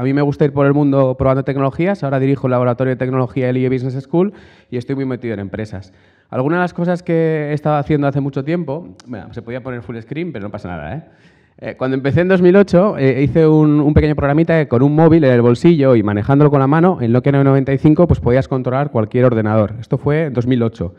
A mí me gusta ir por el mundo probando tecnologías. Ahora dirijo el laboratorio de tecnología del IE Business School y estoy muy metido en empresas. Algunas de las cosas que he estado haciendo hace mucho tiempo, se podía poner full screen, pero no pasa nada. ¿eh? Eh, cuando empecé en 2008, eh, hice un, pequeño programita con un móvil en el bolsillo y manejándolo con la mano, en Nokia 95, pues podías controlar cualquier ordenador. Esto fue en 2008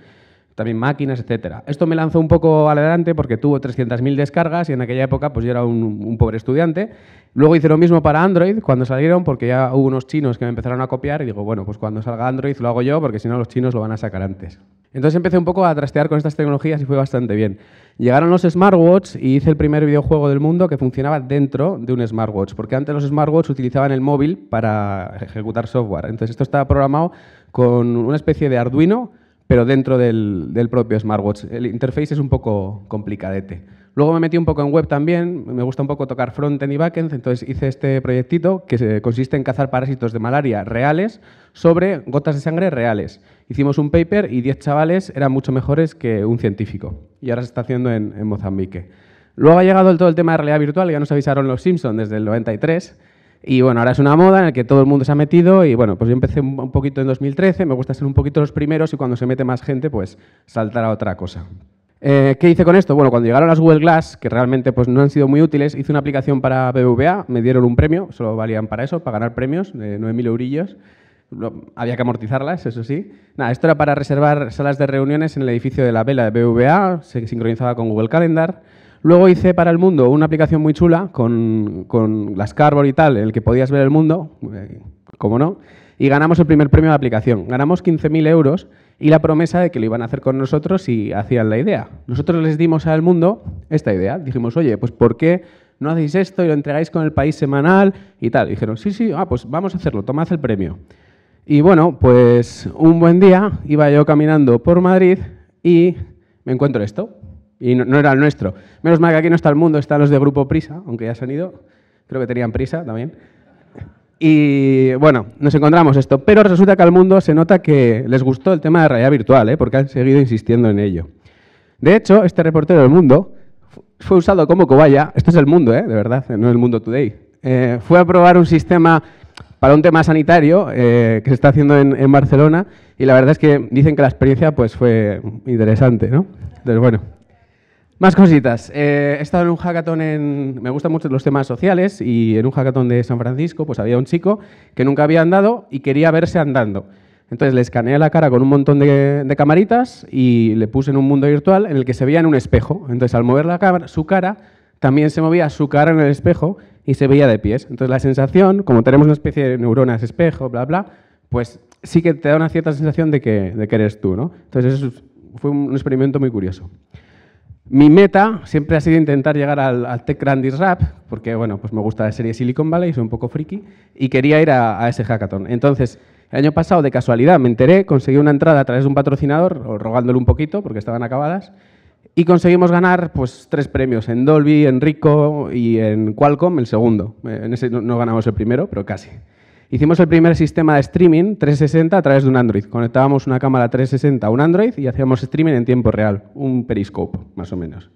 también máquinas, etcétera. Esto me lanzó un poco adelante porque tuvo 300.000 descargas y en aquella época pues yo era un, pobre estudiante. Luego hice lo mismo para Android cuando salieron porque ya hubo unos chinos que me empezaron a copiar y digo, bueno, pues cuando salga Android lo hago yo porque si no los chinos lo van a sacar antes. Entonces empecé un poco a trastear con estas tecnologías y fue bastante bien. Llegaron los smartwatches y hice el primer videojuego del mundo que funcionaba dentro de un smartwatch, porque antes los smartwatches utilizaban el móvil para ejecutar software. Entonces esto estaba programado con una especie de Arduino pero dentro del, propio smartwatch. El interface es un poco complicadete. Luego me metí un poco en web también, me gusta un poco tocar frontend y backend, entonces hice este proyectito que consiste en cazar parásitos de malaria reales sobre gotas de sangre reales. Hicimos un paper y 10 chavales eran mucho mejores que un científico y ahora se está haciendo en, Mozambique. Luego ha llegado todo el tema de realidad virtual, ya nos avisaron los Simpsons desde el 93 y bueno, ahora es una moda en la que todo el mundo se ha metido y bueno, pues yo empecé un poquito en 2013, me gusta ser un poquito los primeros y cuando se mete más gente, pues saltar a otra cosa. Eh, ¿Qué hice con esto? Bueno, cuando llegaron las Google Glass, que realmente pues, no han sido muy útiles, hice una aplicación para BBVA, me dieron un premio, solo valían para eso, para ganar premios, de 9.000 eurillos. había que amortizarlas, eso sí. Nada, esto era para reservar salas de reuniones en el edificio de la vela de BVA, se sincronizaba con Google Calendar. Luego hice para el mundo una aplicación muy chula con, con las y tal, en el que podías ver el mundo, eh, como no, y ganamos el primer premio de aplicación. Ganamos 15.000 euros y la promesa de que lo iban a hacer con nosotros si hacían la idea. Nosotros les dimos al mundo esta idea. Dijimos, oye, pues ¿por qué no hacéis esto y lo entregáis con el país semanal y tal? dijeron, sí, sí, ah, pues vamos a hacerlo, tomad el premio. Y bueno, pues un buen día iba yo caminando por Madrid y me encuentro esto. Y no, era el nuestro. Menos mal que aquí no está el mundo, están los de Grupo Prisa, aunque ya se han ido. Creo que tenían prisa también. Y bueno, nos encontramos esto. Pero resulta que al mundo se nota que les gustó el tema de realidad virtual, ¿eh? porque han seguido insistiendo en ello. De hecho, este reportero del mundo fue usado como cobaya. Esto es el mundo, ¿eh? de verdad, no el mundo today. Eh, fue a probar un sistema para un tema sanitario eh, que se está haciendo en, en, Barcelona y la verdad es que dicen que la experiencia pues, fue interesante. ¿no? Entonces, bueno. Más cositas. Eh, he estado en un hackathon en... Me gustan mucho los temas sociales y en un hackathon de San Francisco pues había un chico que nunca había andado y quería verse andando. Entonces le escaneé la cara con un montón de, camaritas y le puse en un mundo virtual en el que se veía en un espejo. Entonces al mover la cámara, su cara, también se movía su cara en el espejo y se veía de pies. Entonces la sensación, como tenemos una especie de neuronas espejo, bla, bla, pues sí que te da una cierta sensación de que, de que eres tú. ¿no? Entonces eso fue un experimento muy curioso. Mi meta siempre ha sido intentar llegar al, Tech Grandis Rap, porque bueno, pues me gusta la serie Silicon Valley, soy un poco friki, y quería ir a, ese hackathon. Entonces, el año pasado, de casualidad, me enteré, conseguí una entrada a través de un patrocinador, rogándole un poquito, porque estaban acabadas, y conseguimos ganar pues, tres premios, en Dolby, en Rico y en Qualcomm, el segundo. Eh, en ese no ganamos el primero, pero casi. Hicimos el primer sistema de streaming 360 a través de un Android. Conectábamos una cámara 360 a un Android y hacíamos streaming en tiempo real, un periscope, más o menos.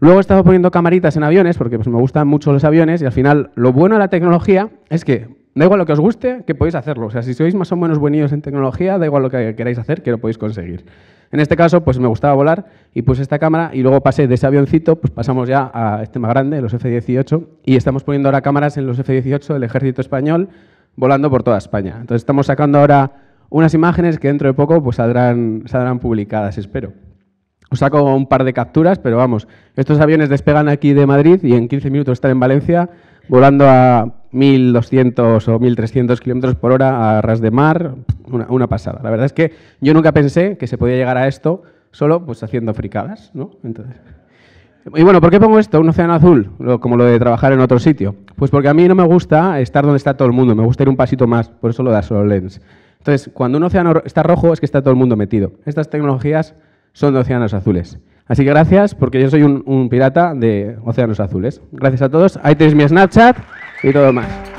Luego he estado poniendo camaritas en aviones, porque pues, me gustan mucho los aviones, y al final lo bueno de la tecnología es que da igual lo que os guste, que podéis hacerlo. O sea, si sois más o menos buenillos en tecnología, da igual lo que queráis hacer, que lo podéis conseguir. En este caso, pues me gustaba volar y puse esta cámara y luego pasé de ese avioncito, pues pasamos ya a este más grande, los F-18, y estamos poniendo ahora cámaras en los F-18 del Ejército Español, volando por toda España. Entonces estamos sacando ahora unas imágenes que dentro de poco pues, saldrán, saldrán publicadas, espero. Os saco un par de capturas, pero vamos, estos aviones despegan aquí de Madrid y en 15 minutos están en Valencia, volando a 1.200 o 1.300 kilómetros por hora a ras de mar, una, pasada. La verdad es que yo nunca pensé que se podía llegar a esto solo pues haciendo fricadas, ¿no? Entonces... Y bueno, ¿por qué pongo esto, un océano azul, como lo de trabajar en otro sitio? Pues porque a mí no me gusta estar donde está todo el mundo, me gusta ir un pasito más, por eso lo da solo lens. Entonces, cuando un océano está rojo es que está todo el mundo metido. Estas tecnologías son de océanos azules. Así que gracias, porque yo soy un, un pirata de océanos azules. Gracias a todos. Ahí tenéis mi Snapchat y todo más.